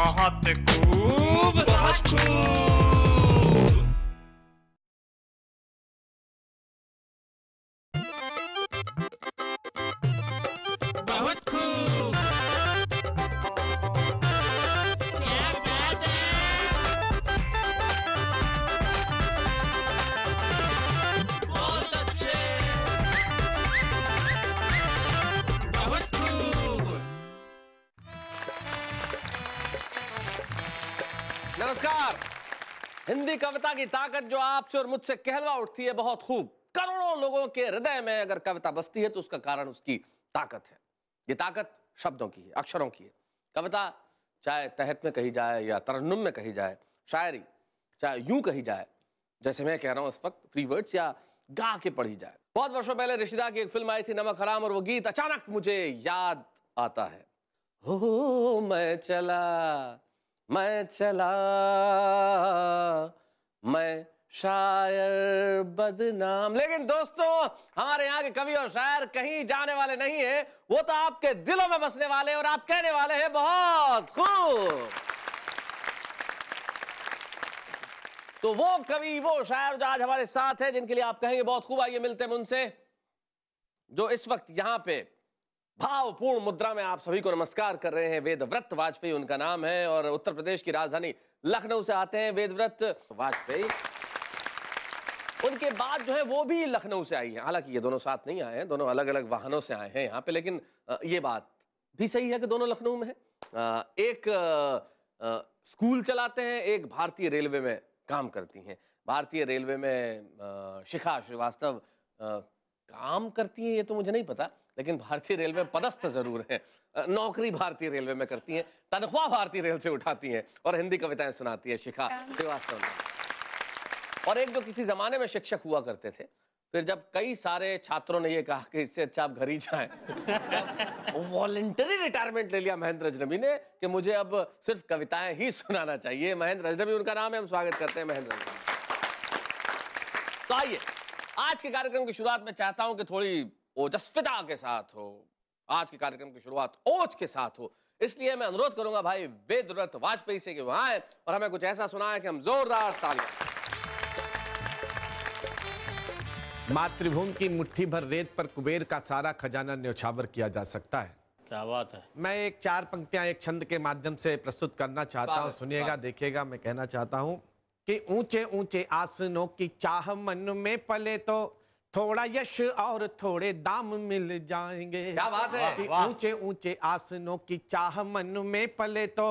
बहुत खूब बहुत खूब ताकत जो आपसे और मुझसे कहलवा उठती है बहुत खूब करोड़ों लोगों के हृदय में अगर कविता बसती है तो उसका कारण उसकी ताकत है ये ताकत शब्दों की है अक्षरों की है कविता चाहे तहत में कही जाए या तरन्नुम में कही जाए शायरी चाहे यूं कही जाए जैसे मैं कह रहा हूँ इस वक्त फ्री वर्ड्स या गा के पढ़ी जाए बहुत वर्षों पहले रिशिदा की एक फिल्म आई थी नमक हराम और वो गीत अचानक मुझे याद आता है हो मैं चला मैं चला मैं शायर बदनाम लेकिन दोस्तों हमारे यहाँ के कवि और शायर कहीं जाने वाले नहीं है वो तो आपके दिलों में बसने वाले और आप कहने वाले हैं बहुत खूब तो वो कवि वो शायर जो आज हमारे साथ है जिनके लिए आप कहेंगे बहुत खूब आइए मिलते हैं उनसे जो इस वक्त यहां पे भावपूर्ण मुद्रा में आप सभी को नमस्कार कर रहे हैं वेदव्रत वाजपेयी उनका नाम है और उत्तर प्रदेश की राजधानी लखनऊ से आते हैं वेदव्रत वाजपेयी उनके बाद जो है वो भी लखनऊ से आई है हालांकि ये दोनों साथ नहीं आए हैं दोनों अलग अलग वाहनों से आए हैं यहाँ पे लेकिन ये बात भी सही है कि दोनों लखनऊ में है एक स्कूल चलाते हैं एक भारतीय रेलवे में काम करती हैं भारतीय रेलवे में शिखा श्रीवास्तव काम करती हैं ये तो मुझे नहीं पता लेकिन भारतीय रेलवे पदस्थ जरूर है नौकरी भारतीय रेलवे में करती है तनख्वाह भारतीय रेल से उठाती है और हिंदी कविताएं सुनाती है शिखा श्रीवास्तव और एक जो किसी जमाने में शिक्षक हुआ करते थे फिर जब कई सारे छात्रों ने ये कहा कि इससे अच्छा आप घर ही जाए वॉलेंटरी रिटायरमेंट ले लिया महेंद्र अजनबी ने कि मुझे अब सिर्फ कविताएं ही सुनाना चाहिए महेंद्र अजनबी उनका नाम है हम स्वागत करते हैं महेंद्र तो आइए आज के कार्यक्रम की शुरुआत में चाहता हूं कि थोड़ी ओजस्विता के साथ हो आज के कार्यक्रम की शुरुआत ओज के साथ हो इसलिए मैं अनुरोध करूंगा भाई वेदव्रत वाजपेयी से कि वहां आए और हमें कुछ ऐसा सुना है कि हम जोरदार तालियां मातृभूमि की मुट्ठी भर रेत पर कुबेर का सारा खजाना न्यौछावर किया जा सकता है क्या बात है मैं एक चार पंक्तियां एक छंद के माध्यम से प्रस्तुत करना चाहता हूँ सुनिएगा देखिएगा मैं कहना चाहता हूँ कि ऊंचे ऊंचे आसनों की चाह मन में पले तो थोड़ा यश और थोड़े दाम मिल जाएंगे क्या बात है ऊंचे ऊंचे आसनों की चाह मन में पले तो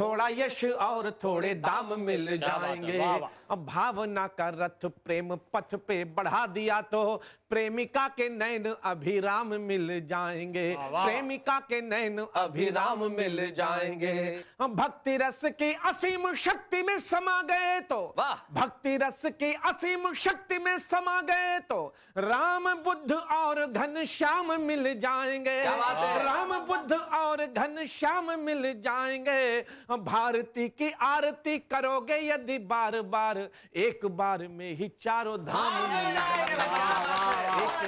थोड़ा यश और थोड़े दाम मिल तो, जाएंगे अब भावना का रथ प्रेम पथ पे बढ़ा दिया तो प्रेमिका के नैन अभिराम मिल जाएंगे प्रेमिका के नैन अभिराम मिल जाएंगे भक्ति रस की असीम शक्ति में समा गए तो भक्ति रस की असीम शक्ति में समा गए तो राम बुद्ध और घन श्याम मिल जाएंगे राम बुद्ध और घन श्याम मिल जाएंगे भारती की आरती करोगे यदि बार बार एक बार में ही चारों धाम हाँ, हाँ, हाँ,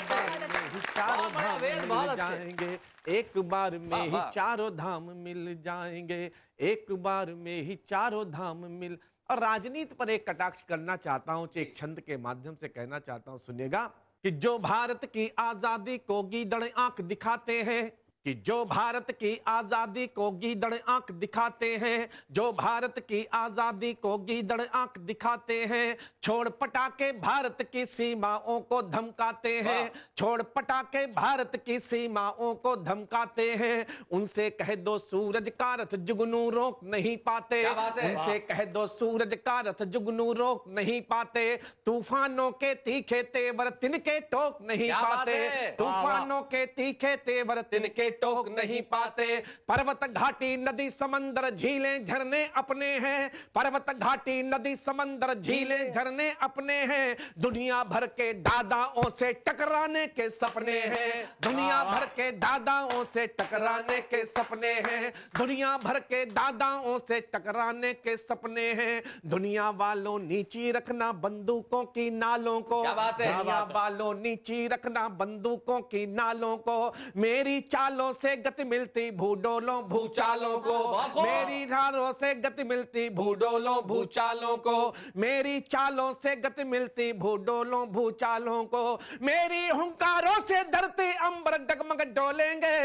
मिल में चारों धाम मिल जाएंगे एक बार में ही चारों धाम मिल जाएंगे एक बार में ही चारों धाम मिल और राजनीति पर एक कटाक्ष करना चाहता हूँ एक छंद के माध्यम से कहना चाहता हूँ सुनेगा कि जो भारत की आजादी को गीदड़ आंख दिखाते हैं कि जो भारत की आज़ादी को गीदड़ आंख दिखाते हैं जो भारत की आज़ादी को गीदड़ आंख दिखाते हैं छोड़ पटाके भारत की सीमाओं को धमकाते हैं छोड़ पटाके भारत की सीमाओं को धमकाते हैं उनसे कह दो सूरज का रथ जुगनू रोक नहीं पाते उनसे कह दो सूरज का रथ जुगनू रोक नहीं पाते तूफानों के तीखे तेवर तिनके टोक नहीं पाते तूफानों के तीखे तेवर तिनके टोक नहीं पाते पर्वत घाटी नदी समंदर झीले झरने अपने हैं पर्वत घाटी नदी समंदर झीले झरने अपने हैं दुनिया भर के दादाओं से टकराने के सपने हैं दुनिया हाँ। भर के दादाओं से टकराने के सपने हैं दुनिया भर के दादाओं से टकराने के सपने हैं दुनिया वालों नीची रखना बंदूकों की नालों को दुनिया वालों नीची रखना बंदूकों की नालों को मेरी चालों चालों से गति मिलती भूडोलों भूचालों को मेरी धारों से गति मिलती भूडोलों भूचालों को मेरी चालों से गति मिलती भूडोलों भूचालों को मेरी हुंकारों से धरती अंबर डगमग डोलेंगे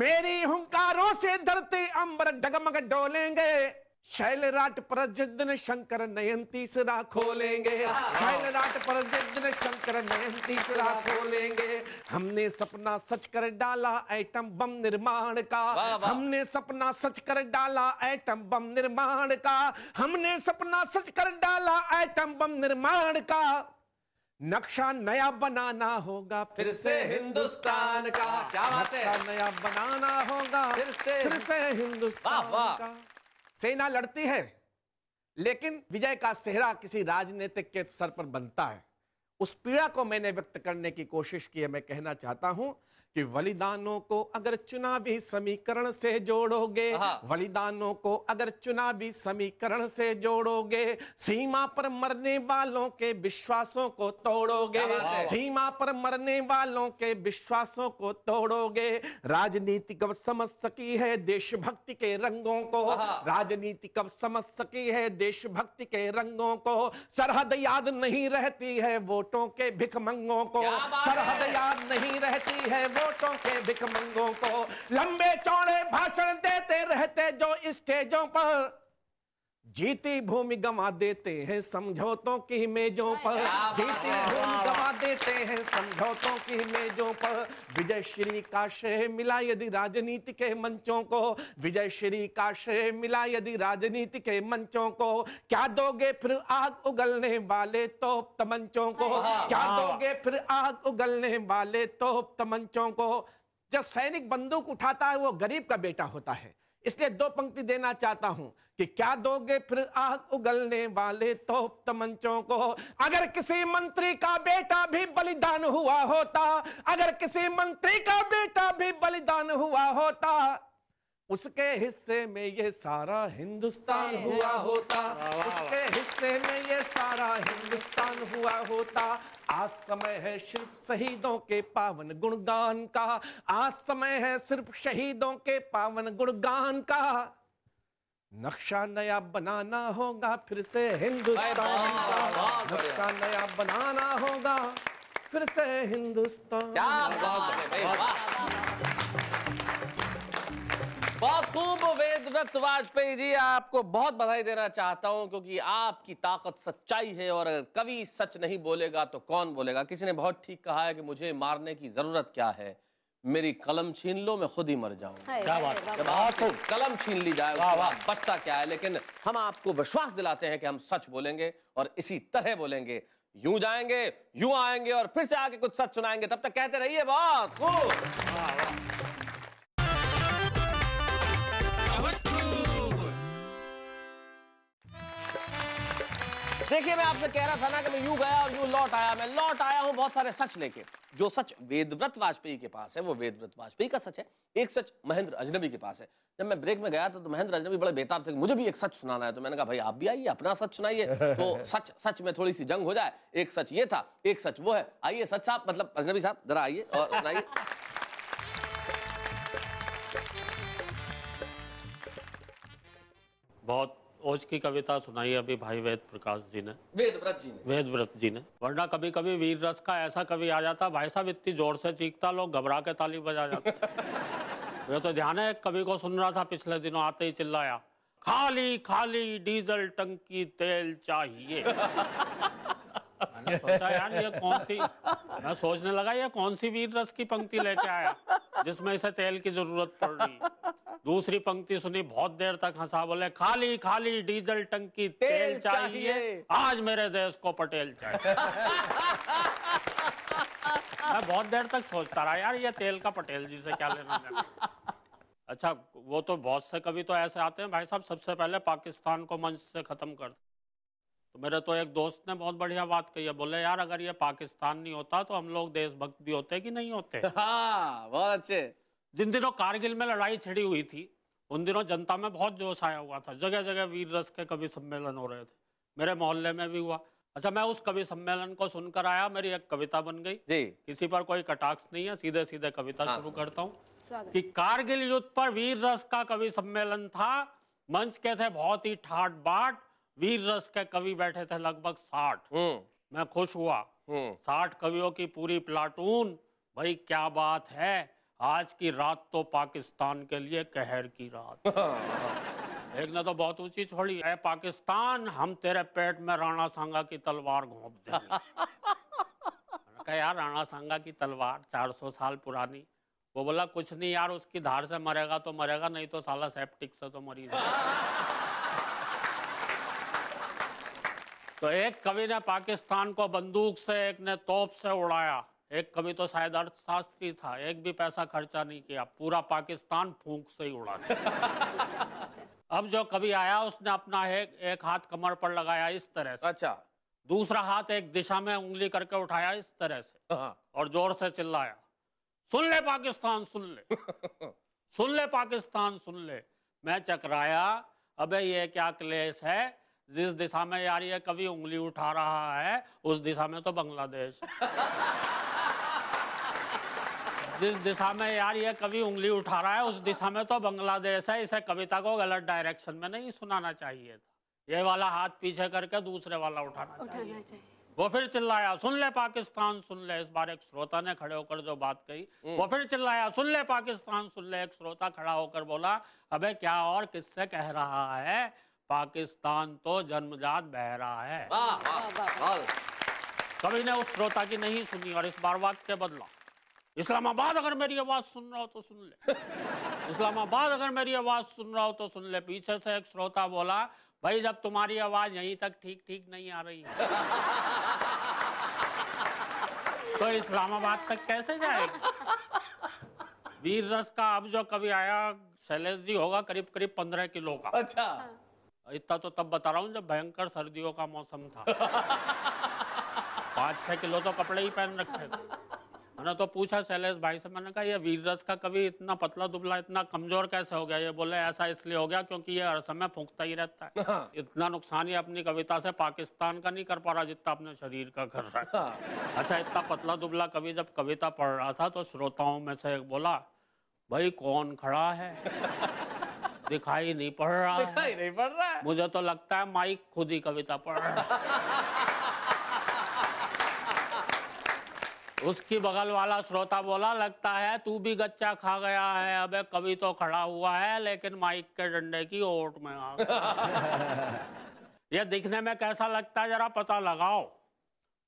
मेरी हुंकारों से धरती अंबर डगमग डोलेंगे शैलराट प्रजन शंकर नयंती सिरा खोलेंगे शैलराट प्रजन शंकर नयंती सिरा खोलेंगे हमने सपना सच कर डाला एटम बम निर्माण का हमने सपना सच कर डाला एटम बम निर्माण का हमने सपना सच कर डाला एटम बम निर्माण का नक्शा नया बनाना होगा फिर से हिंदुस्तान का क्या बात है नया बनाना होगा फिर से हिंदुस्तान का सेना लड़ती है लेकिन विजय का सेहरा किसी राजनीतिक के सर पर बनता है उस पीड़ा को मैंने व्यक्त करने की कोशिश की है मैं कहना चाहता हूं कि बलिदानों को अगर चुनावी समीकरण से जोड़ोगे बलिदानों हाँ। को अगर चुनावी समीकरण से जोड़ोगे सीमा पर मरने वालों के विश्वासों को तोड़ोगे सीमा पर मरने वालों के विश्वासों को तोड़ोगे राजनीति कब समझ सकी है देशभक्ति के रंगों को हाँ। राजनीति कब समझ सकी है देशभक्ति के रंगों को सरहद याद नहीं रहती है वोटों के भिखमंगों को सरहद याद नहीं रहती है वो होठों के भिकमंगों को लंबे चौड़े भाषण देते रहते जो स्टेजों पर जीती भूमि गंवा देते हैं समझौतों की मेजों पर जीती भूमि गंवा देते हैं समझौतों की मेजों पर विजय श्री का श्रेय मिला यदि राजनीति के मंचों को विजय श्री का श्रेय मिला यदि राजनीति के मंचों को क्या दोगे फिर आग उगलने वाले तो तमंचों को हाँ, हाँ, क्या हाँ। दोगे फिर आग उगलने वाले तो तमंचों को जब सैनिक बंदूक उठाता है वो गरीब का बेटा होता है इसलिए दो पंक्ति देना चाहता हूं कि क्या दोगे फिर आग उगलने वाले तो तमंचों को अगर किसी मंत्री का बेटा भी बलिदान हुआ होता अगर किसी मंत्री का बेटा भी बलिदान हुआ होता उसके हिस्से में ये सारा हिंदुस्तान हुआ होता उसके हिस्से में ज्ञान हुआ होता आज समय है सिर्फ शहीदों के पावन गुणगान का आज समय है सिर्फ शहीदों के पावन गुणगान का नक्शा नया बनाना होगा फिर से हिंदुस्तान का नक्शा नया बनाना होगा फिर से हिंदुस्तान बहुत खूब वेदव्रत वाजपेयी जी आपको बहुत बधाई देना चाहता हूं क्योंकि आपकी ताकत सच्चाई है और कवि सच नहीं बोलेगा तो कौन बोलेगा किसी ने बहुत ठीक कहा है कि मुझे मारने की जरूरत क्या है मेरी कलम छीन लो मैं खुद ही मर जाऊं क्या बात जब आपको कलम छीन ली जाए बचता क्या है लेकिन हम आपको विश्वास दिलाते हैं कि हम सच बोलेंगे और इसी तरह बोलेंगे यूं जाएंगे यूं आएंगे और फिर से आके कुछ सच सुनाएंगे तब तक कहते रहिए बहुत खूब देखिए मैं आपसे कह रहा था ना कि मैं यूं गया और यूं लौट आया मैं लौट आया हूं बहुत सारे सच लेके जो सच वेदव्रत वाजपेयी के पास है वो वेदव्रत वाजपेयी का सच है एक सच महेंद्र अजनबी के पास है जब मैं ब्रेक में गया था तो महेंद्र अजनबी बड़े बेताब थे मुझे भी एक सच सुनाना है तो मैंने कहा भाई आप भी आइए अपना सच सुनाइए तो सच सच में थोड़ी सी जंग हो जाए एक सच ये था एक सच वो है आइए सच साहब मतलब अजनबी साहब जरा आइए और सुनाइए बहुत ओज की कविता सुनाई अभी भाई वेद प्रकाश जी ने वेदव्रत जी ने वेदव्रत जी ने वरना कभी कभी वीर रस का ऐसा कवि आ जाता भाई साहब इतनी जोर से चीखता लोग घबरा के ताली बजा जाते मैं तो ध्यान है कवि को सुन रहा था पिछले दिनों आते ही चिल्लाया खाली खाली डीजल टंकी तेल चाहिए सोचा यार ये कौन सी मैं सोचने लगा ये कौन सी वीर रस की पंक्ति लेके आया जिसमें इसे तेल की जरूरत पड़ रही दूसरी पंक्ति सुनी बहुत देर तक हंसा बोले खाली खाली डीजल टंकी तेल, तेल चाहिए।, चाहिए आज मेरे देश को पटेल चाहिए मैं बहुत देर तक सोचता रहा यार ये तेल का पटेल जी से क्या लेना देना अच्छा वो तो बहुत से कवि तो ऐसे आते हैं भाई साहब सबसे पहले पाकिस्तान को मंच से खत्म करते तो मेरे तो एक दोस्त ने बहुत बढ़िया बात कही है बोले यार अगर ये पाकिस्तान नहीं होता तो हम लोग देशभक्त भी होते कि नहीं होते हाँ बहुत अच्छे जिन दिनों कारगिल में लड़ाई छिड़ी हुई थी उन दिनों जनता में बहुत जोश आया हुआ था जगह जगह वीर रस के कवि सम्मेलन हो रहे थे मेरे मोहल्ले में भी हुआ अच्छा मैं उस कवि सम्मेलन को सुनकर आया मेरी एक कविता बन गई जी किसी पर कोई कटाक्ष नहीं है सीधे सीधे कविता हाँ। शुरू करता हूँ कि कारगिल युद्ध पर वीर रस का कवि सम्मेलन था मंच के थे बहुत ही ठाट बाट वीर रस के कवि बैठे थे लगभग साठ हम्म। मैं खुश हुआ हम्म। साठ कवियों की पूरी प्लाटून भाई क्या बात है आज की रात तो पाकिस्तान के लिए कहर की रात हाँ। एक ने तो बहुत ऊंची छोड़ी है पाकिस्तान हम तेरे पेट में राणा सांगा की तलवार घोंप देंगे यार राणा सांगा की तलवार 400 साल पुरानी वो बोला कुछ नहीं यार उसकी धार से मरेगा तो मरेगा नहीं तो साला सेप्टिक से तो मरी जाएगा तो एक कवि ने पाकिस्तान को बंदूक से एक ने तोप से उड़ाया एक कवि तो शायद अर्थशास्त्री था एक भी पैसा खर्चा नहीं किया पूरा पाकिस्तान फूंक से ही उड़ा दिया अब जो कवि आया उसने अपना एक, एक हाथ कमर पर लगाया इस तरह से अच्छा दूसरा हाथ एक दिशा में उंगली करके उठाया इस तरह से हाँ। और जोर से चिल्लाया सुन ले पाकिस्तान सुन ले सुन ले पाकिस्तान सुन ले मैं चकराया अबे ये क्या क्लेश है जिस दिशा में यार ये कभी उंगली उठा रहा है उस दिशा में तो बांग्लादेश जिस दिशा में यार ये कभी उंगली उठा रहा है उस दिशा में तो बांग्लादेश है इसे कविता को गलत डायरेक्शन में नहीं सुनाना चाहिए था ये वाला हाथ पीछे करके दूसरे वाला उठाना, उठाना चाहिए, चाहिए। वो फिर चिल्लाया सुन ले पाकिस्तान सुन ले इस बार एक श्रोता ने खड़े होकर जो बात कही वो हम्म। फिर चिल्लाया सुन ले पाकिस्तान सुन ले एक श्रोता खड़ा होकर बोला अबे क्या और किससे कह रहा है पाकिस्तान तो जन्मजात बहरा है कभी ने उस श्रोता की नहीं सुनी और इस बार वाक्य बदला इस्लामाबाद अगर मेरी आवाज सुन रहा हो तो सुन ले इस्लामाबाद अगर मेरी आवाज सुन रहा हो तो सुन ले पीछे से एक श्रोता बोला भाई जब तुम्हारी आवाज यहीं तक ठीक ठीक नहीं आ रही है तो इस्लामाबाद तक कैसे जाएगी वीर रस का अब जो कभी आया शैलेश जी होगा करीब करीब पंद्रह किलो का अच्छा इतना तो तब बता रहा हूँ जब भयंकर सर्दियों का मौसम था पाँच छः किलो तो कपड़े ही पहन रखे थे मैंने तो पूछा शैलेश भाई से मैंने कहा ये वीररस का कभी इतना पतला दुबला इतना कमजोर कैसे हो गया ये बोले ऐसा इसलिए हो गया क्योंकि ये हर समय फूकता ही रहता है हाँ। इतना नुकसान ये अपनी कविता से पाकिस्तान का नहीं कर पा रहा जितना अपने शरीर का कर रहा है हाँ। अच्छा इतना पतला दुबला कवि जब कविता पढ़ रहा था तो श्रोताओं में से एक बोला भाई कौन खड़ा है दिखाई नहीं पड़ रहा दिखाई नहीं पड़ रहा मुझे तो लगता है माइक खुद ही कविता पढ़ रहा उसकी बगल वाला श्रोता बोला लगता है तू भी गच्चा खा गया है अबे कवि तो खड़ा हुआ है लेकिन माइक के डंडे की ओट में आ गया ये दिखने में कैसा लगता है जरा पता लगाओ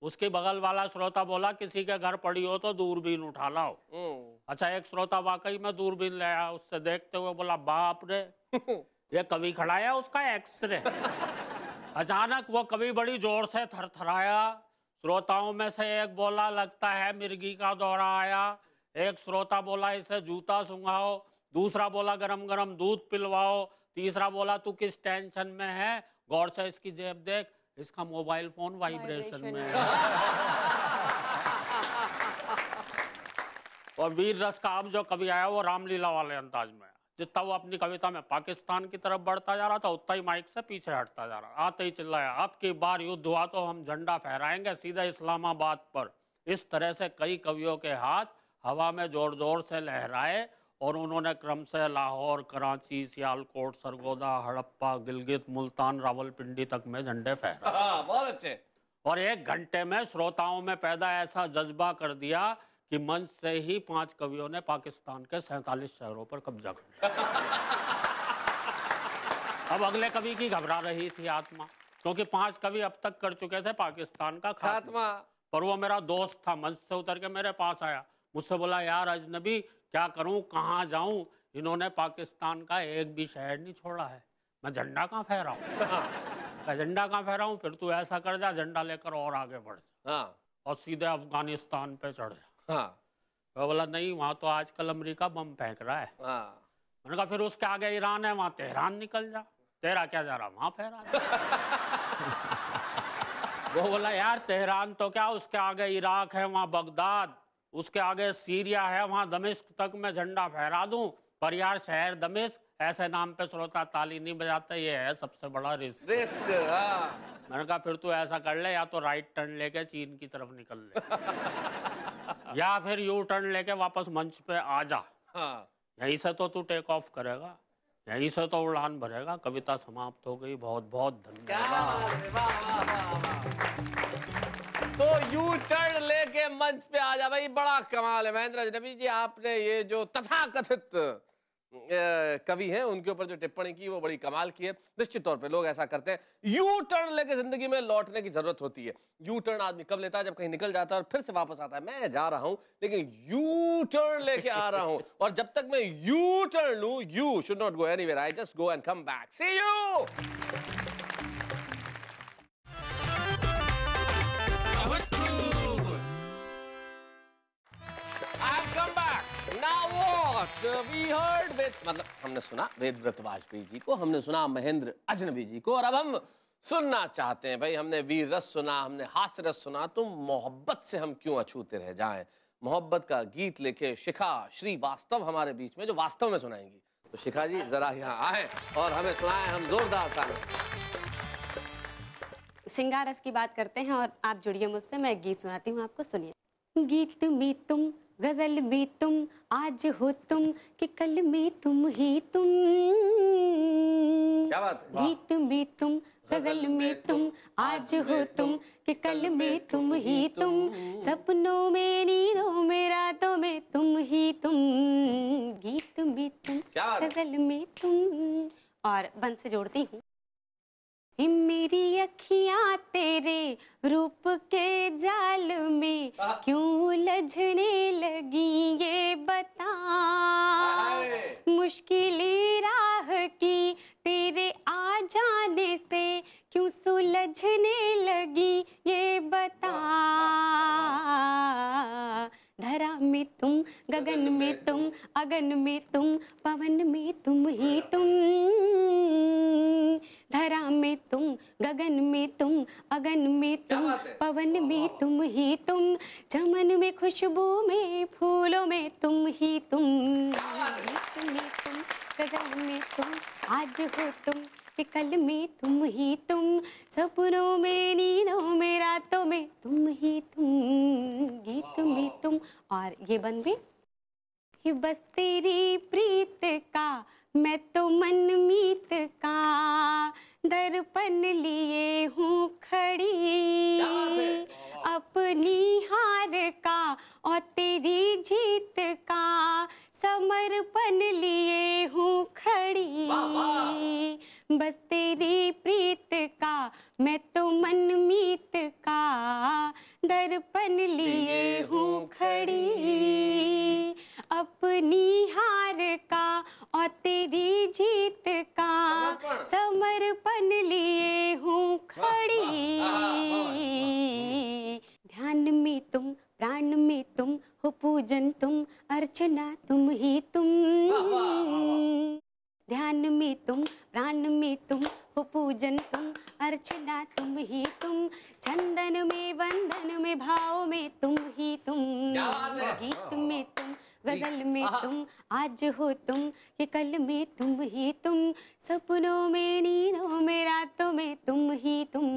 उसके बगल वाला श्रोता बोला किसी के घर पड़ी हो तो दूरबीन उठा लाओ हम्म। अच्छा एक श्रोता वाकई में दूरबीन ले आया उससे देखते हुए बोला बाप रे ये कवि खड़ाया उसका एक्सरे अचानक वो कवि बड़ी जोर से थरथराया श्रोताओं में से एक बोला लगता है मिर्गी का दौरा आया एक श्रोता बोला इसे जूता सुंघाओ दूसरा बोला गरम गरम दूध पिलवाओ तीसरा बोला तू किस टेंशन में है गौर से इसकी जेब देख इसका मोबाइल फोन वाइब्रेशन में और वीर रस का अब जो कवि आया वो रामलीला वाले अंदाज में जितना वो अपनी कविता में पाकिस्तान की तरफ बढ़ता जा रहा था उतना ही माइक से पीछे हटता जा रहा आते ही चिल्लाया अब की बार युद्ध हुआ तो हम झंडा फहराएंगे सीधा इस्लामाबाद पर इस तरह से कई कवियों के हाथ हवा में जोर जोर से लहराए और उन्होंने क्रमशः लाहौर कराची सियालकोट सरगोदा हड़प्पा गिलगित मुल्तान रावलपिंडी तक में झंडे फहरा हाँ, हाँ, बहुत अच्छे और एक घंटे में श्रोताओं में पैदा ऐसा जज्बा कर दिया कि मंच से ही पांच कवियों ने पाकिस्तान के सैतालीस शहरों पर कब्जा कर लिया अब अगले कवि की घबरा रही थी आत्मा क्योंकि पांच कवि अब तक कर चुके थे पाकिस्तान का खात्मा पर वो मेरा दोस्त था मंच से उतर के मेरे पास आया मुझसे बोला यार अजनबी क्या करूं कहाँ जाऊं इन्होंने पाकिस्तान का एक भी शहर नहीं छोड़ा है मैं झंडा कहाँ फहराऊँ हाँ। मैं झंडा कहाँ फहराऊँ फिर तू ऐसा कर जा झंडा लेकर और आगे बढ़ जा हाँ। और सीधे अफगानिस्तान पे चढ़ जा हाँ। मैं बोला नहीं वहाँ तो आजकल अमरीका बम फेंक रहा है हाँ। मैंने कहा फिर उसके आगे ईरान है वहाँ तेहरान निकल जा तेरा क्या जा रहा वहाँ फहरा वो बोला यार तेहरान तो क्या उसके आगे इराक है वहाँ बगदाद उसके आगे सीरिया है वहाँ दमिश्क तक मैं झंडा फहरा दू पर यार शहर दमिश्क ऐसे नाम पे श्रोता ताली नहीं बजाते ये है सबसे बड़ा रिस्क रिस्क हाँ। मैंने कहा फिर तू ऐसा कर ले या तो राइट टर्न लेके चीन की तरफ निकल ले या फिर यू टर्न लेके वापस मंच पे आ जा हाँ। यहीं से तो तू टेक ऑफ करेगा यहीं से तो उड़ान भरेगा कविता समाप्त हो गई बहुत बहुत धन्यवाद तो यू टर्न लेके मंच पे आ जा भाई बड़ा कमाल है महेंद्र अजनबी जी आपने ये जो तथाकथित कवि हैं उनके ऊपर जो टिप्पणी की वो बड़ी कमाल की है निश्चित तौर पे लोग ऐसा करते हैं यू टर्न लेके जिंदगी में लौटने की जरूरत होती है यू टर्न आदमी कब लेता है जब कहीं निकल जाता है और फिर से वापस आता है मैं जा रहा हूं लेकिन यू टर्न लेके आ रहा हूं और जब तक मैं U turn loo you should not go any I just go and come back see you मतलब हमने सुना वेदव्रत वाजपेयी जी को हमने सुना महेंद्र अजनबी जी को और अब हम सुनना चाहते हैं भाई हमने वीर रस सुना हमने हास्य रस सुना तो मोहब्बत से हम क्यों अछूते रह जाएं मोहब्बत का गीत शिखा श्रीवास्तव हमारे बीच में जो वास्तव में सुनाएंगी तो शिखा जी जरा यहाँ आए और हमें सुनाएं हम जोरदार सिंगारस की बात करते हैं और आप जुड़िए मुझसे मैं गीत सुनाती हूँ आपको सुनिए गीत में तुम गजल भी तुम आज हो तुम कि कल में तुम ही तुम क्या बात गीत भी तुम गजल में तुम आज हो तुम कि कल में तुम ही तुम सपनों में नींदों में रातों में तुम ही तुम गीत भी तुम गजल में तुम और बंस जोड़ती हूँ मेरी अखियां तेरे रूप के जाल में हाँ। क्यों लझने लगी ये बता मुश्किल राह की तेरे आ जाने से क्यों सुलझने लगी ये बता धरा में तुम गगन में तुम अगन में तुम पवन में तुम ही हाँ। तुम धरा में तुम गगन में तुम अगन में तुम पवन में तुम ही तुम चमन में खुशबू में फूलों में तुम ही तुम में तुम गगन में तुम आज हो तुम कल में तुम ही तुम सपनों में नींदों में रातों में तुम ही तुम गीत में तुम और ये बन भी कि बस तेरी प्रीत का मैं तो मनमीत का दर्पण लिए हूँ खड़ी अपनी हार का और तेरी जीत का समर्पण लिए हूँ खड़ी बस तेरी प्रीत का मैं तो मनमीत का दर्पण लिए हूँ खड़ी भजन तुम अर्चना तुम ही तुम ध्यान में तुम प्राण में तुम हो पूजन तुम अर्चना तुम ही तुम चंदन में बंधन में भाव में तुम ही तुम गीत में तुम गजल में तुम आज हो तुम कि कल में तुम ही तुम सपनों में नींदों में रातों में तुम ही तुम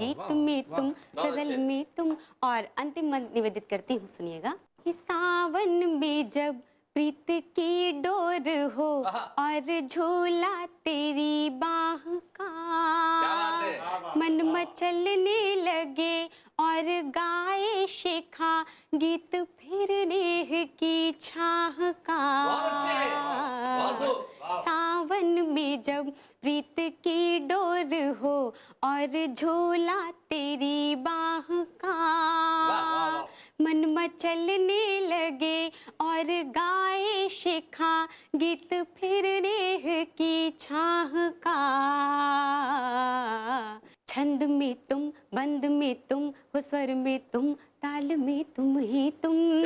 गीत में तुम गजल में तुम और अंतिम निवेदित करती हूँ सुनिएगा कि सावन में जब प्रीत की डोर हो और झूला तेरी बाह का मन मचलने लगे और गाए शेखा गीत फिर नेह की छाह का तो, सावन में जब प्रीत की डोर हो और झोला तेरी बाह का मन मचलने लगे और गाए शेखा गीत फिर नेह की छाह का छंद में तुम बंद में तुम हो स्वर में तुम ताल में तुम ही तुम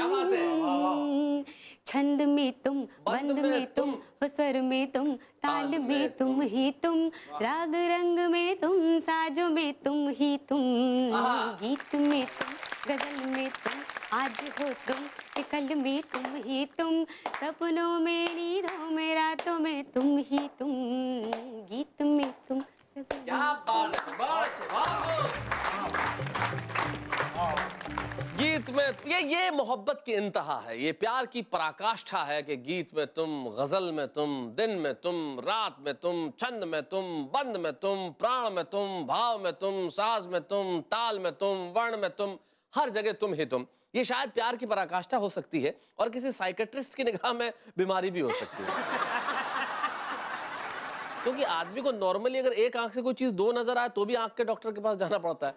छंद में तुम बंद में तुम हो स्वर में तुम ताल में तुम ही तुम राग रंग में तुम साजो में तुम ही तुम गीत में तुम गजल में तुम आज हो तुम कल में तुम ही तुम सपनों में नींदों में रातों में तुम ही तुम गीत में तुम गीत में ये ये मोहब्बत की इंतहा है ये प्यार की पराकाष्ठा है कि गीत में तुम गजल में तुम दिन में तुम रात में तुम छंद में तुम बंद में तुम प्राण में तुम भाव में तुम साज में तुम ताल में तुम वर्ण में तुम हर जगह तुम ही तुम ये शायद प्यार की पराकाष्ठा हो सकती है और किसी साइकेट्रिस्ट की निगाह में बीमारी भी हो सकती है क्योंकि आदमी को नॉर्मली अगर एक आंख से कोई चीज दो नजर आए तो भी आंख के डॉक्टर के पास जाना पड़ता है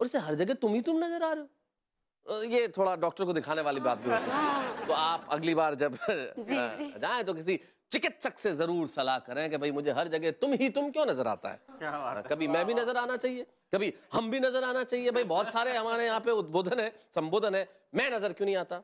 और इसे हर जगह तुम ही तुम नजर आ रहे हो ये थोड़ा डॉक्टर को दिखाने वाली बात भी हो हाँ। तो आप अगली बार जब जाए तो किसी चिकित्सक से जरूर सलाह करें कि भाई मुझे हर जगह तुम ही तुम क्यों नजर आता है कभी मैं भी नजर आना चाहिए कभी हम भी नजर आना चाहिए भाई बहुत सारे हमारे यहाँ पे उद्बोधन है संबोधन है मैं नजर क्यों नहीं आता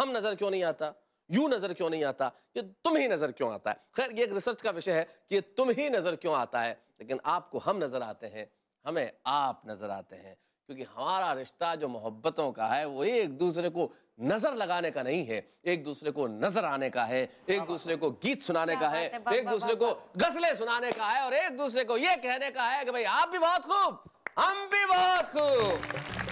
हम नजर क्यों नहीं आता यू नज़र क्यों नहीं आता ये तुम ही नज़र क्यों आता है खैर ये एक रिसर्च का विषय है कि ये तुम ही नज़र क्यों आता है लेकिन आपको हम नज़र आते हैं हमें आप नज़र आते हैं क्योंकि हमारा रिश्ता जो मोहब्बतों का है वो एक दूसरे को नजर लगाने का नहीं है एक दूसरे को नजर आने का है एक दूसरे को गीत सुनाने का है एक दूसरे को गजले सुनाने का है और एक दूसरे को ये कहने का है कि भाई आप भी बहुत खूब हम भी बहुत खूब